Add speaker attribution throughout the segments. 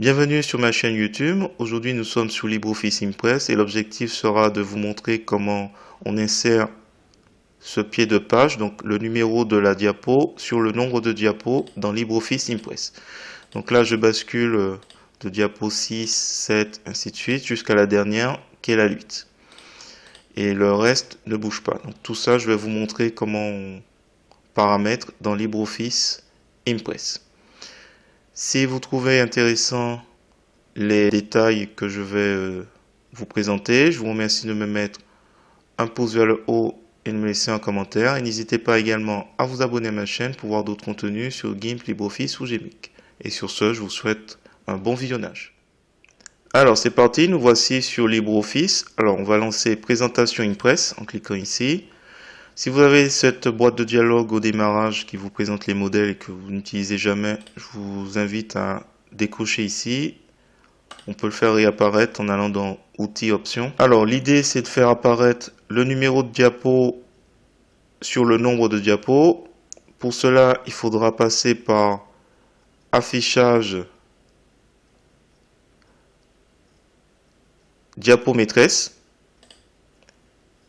Speaker 1: Bienvenue sur ma chaîne YouTube. Aujourd'hui, nous sommes sur LibreOffice Impress et l'objectif sera de vous montrer comment on insère ce pied de page, donc le numéro de la diapo sur le nombre de diapos dans LibreOffice Impress. Donc là, je bascule euh, de diapo 6, 7, ainsi de suite, jusqu'à la dernière qui est la 8. Et le reste ne bouge pas. Donc tout ça, je vais vous montrer comment on paramètre dans LibreOffice Impress. Si vous trouvez intéressant les détails que je vais euh, vous présenter, je vous remercie de me mettre un pouce vers le haut et de me laisser un commentaire. Et n'hésitez pas également à vous abonner à ma chaîne pour voir d'autres contenus sur GIMP, LibreOffice ou Gmic. Et sur ce, je vous souhaite un bon visionnage. Alors c'est parti, nous voici sur LibreOffice. Alors on va lancer Présentation Impress en cliquant ici. Si vous avez cette boîte de dialogue au démarrage qui vous présente les modèles et que vous n'utilisez jamais, je vous invite à décocher ici. On peut le faire réapparaître en allant dans Outils, Options. Alors l'idée c'est de faire apparaître le numéro de diapo sur le nombre de diapos. Pour cela, il faudra passer par Affichage Diapo maîtresse.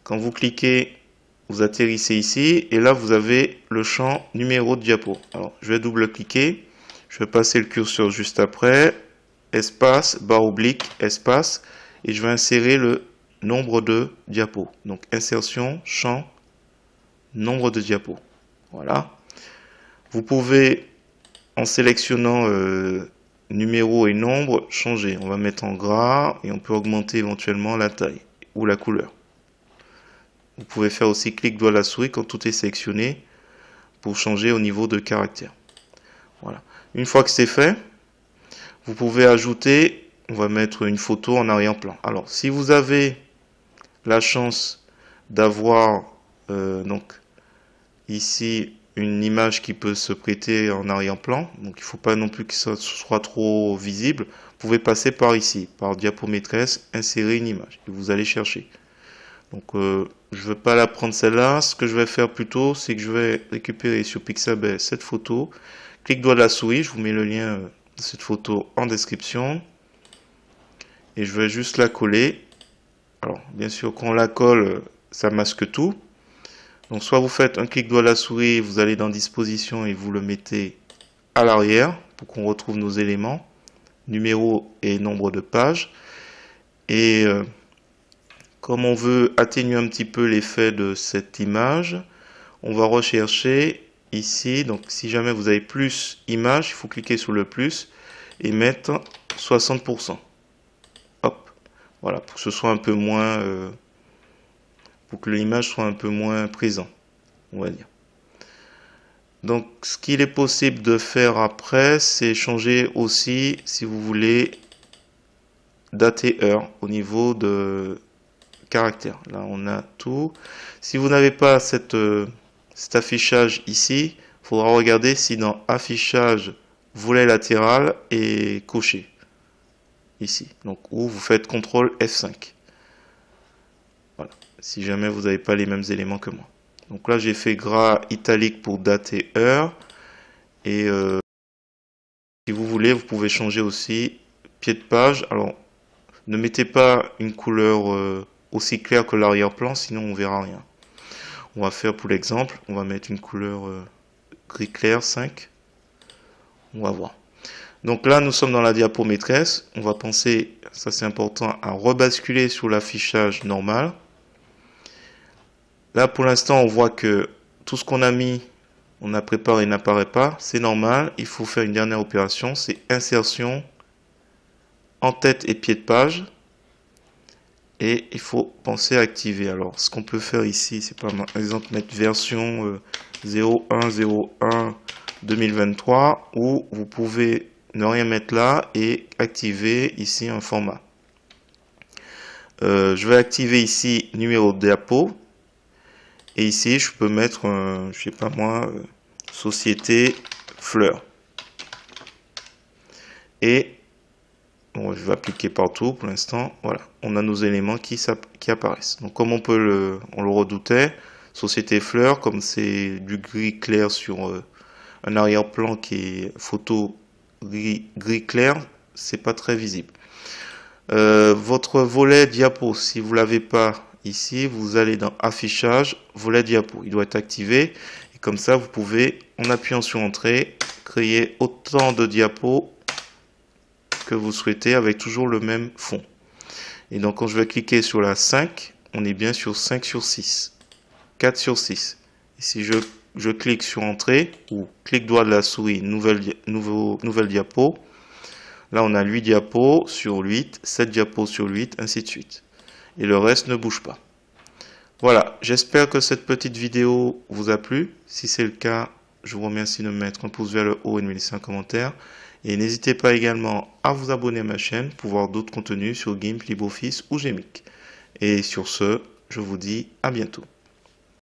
Speaker 1: Quand vous cliquez vous atterrissez ici et là vous avez le champ numéro de diapo. Alors je vais double-cliquer, je vais passer le curseur juste après, espace, barre oblique, espace, et je vais insérer le nombre de diapos. Donc insertion, champ, nombre de diapos. Voilà. Vous pouvez, en sélectionnant euh, numéro et nombre, changer. On va mettre en gras et on peut augmenter éventuellement la taille ou la couleur. Vous pouvez faire aussi clic doigt la souris quand tout est sélectionné pour changer au niveau de caractère. Voilà. Une fois que c'est fait, vous pouvez ajouter, on va mettre une photo en arrière-plan. Alors, si vous avez la chance d'avoir euh, donc ici une image qui peut se prêter en arrière-plan, donc il ne faut pas non plus que ça soit trop visible, vous pouvez passer par ici, par maîtresse, insérer une image, et vous allez chercher. Donc euh, je veux pas la prendre celle-là. Ce que je vais faire plutôt, c'est que je vais récupérer sur Pixabay cette photo. Clic droit de la souris, je vous mets le lien de cette photo en description. Et je vais juste la coller. Alors, bien sûr, quand on la colle, ça masque tout. Donc, soit vous faites un clic droit de la souris, vous allez dans disposition et vous le mettez à l'arrière pour qu'on retrouve nos éléments, numéro et nombre de pages. Et euh, comme on veut atténuer un petit peu l'effet de cette image, on va rechercher ici. Donc si jamais vous avez plus images, il faut cliquer sur le plus et mettre 60%. Hop, voilà, pour que ce soit un peu moins... Euh, pour que l'image soit un peu moins présente, on va dire. Donc ce qu'il est possible de faire après, c'est changer aussi, si vous voulez, date et heure au niveau de, caractère Là, on a tout. Si vous n'avez pas cette, euh, cet affichage ici, il faudra regarder si dans affichage, volet latéral est coché. Ici. Donc, ou vous faites CTRL F5. Voilà. Si jamais vous n'avez pas les mêmes éléments que moi. Donc là, j'ai fait gras italique pour date et heure. Et euh, si vous voulez, vous pouvez changer aussi pied de page. Alors, ne mettez pas une couleur euh, aussi clair que l'arrière-plan, sinon on verra rien. On va faire pour l'exemple, on va mettre une couleur euh, gris clair 5. On va voir. Donc là, nous sommes dans la diapo maîtresse. On va penser, ça c'est important, à rebasculer sur l'affichage normal. Là, pour l'instant, on voit que tout ce qu'on a mis, on a préparé, n'apparaît pas. C'est normal. Il faut faire une dernière opération. C'est insertion en tête et pied de page et il faut penser à activer. Alors, ce qu'on peut faire ici, c'est par exemple mettre version 0101 euh, 2023 où vous pouvez ne rien mettre là et activer ici un format. Euh, je vais activer ici numéro de diapo et ici je peux mettre, je je sais pas moi, euh, société fleur. Et je vais appliquer partout pour l'instant. Voilà, on a nos éléments qui, qui apparaissent. Donc comme on peut le, on le redoutait, Société Fleur, comme c'est du gris clair sur euh, un arrière-plan qui est photo gris, gris clair, c'est pas très visible. Euh, votre volet diapo, si vous l'avez pas ici, vous allez dans affichage, volet diapo. Il doit être activé. Et comme ça, vous pouvez, en appuyant sur entrée, créer autant de diapos vous souhaitez avec toujours le même fond. Et donc quand je vais cliquer sur la 5, on est bien sur 5 sur 6. 4 sur 6. si je, je clique sur Entrée ou clic droit de la souris, nouvelle, nouveau, nouvelle diapo, là on a 8 diapos sur 8, 7 diapos sur 8, ainsi de suite. Et le reste ne bouge pas. Voilà, j'espère que cette petite vidéo vous a plu. Si c'est le cas, je vous remercie de mettre un pouce vers le haut et de me laisser un commentaire. Et n'hésitez pas également à vous abonner à ma chaîne pour voir d'autres contenus sur GIMP, LibreOffice ou Gemic. Et sur ce, je vous dis à bientôt.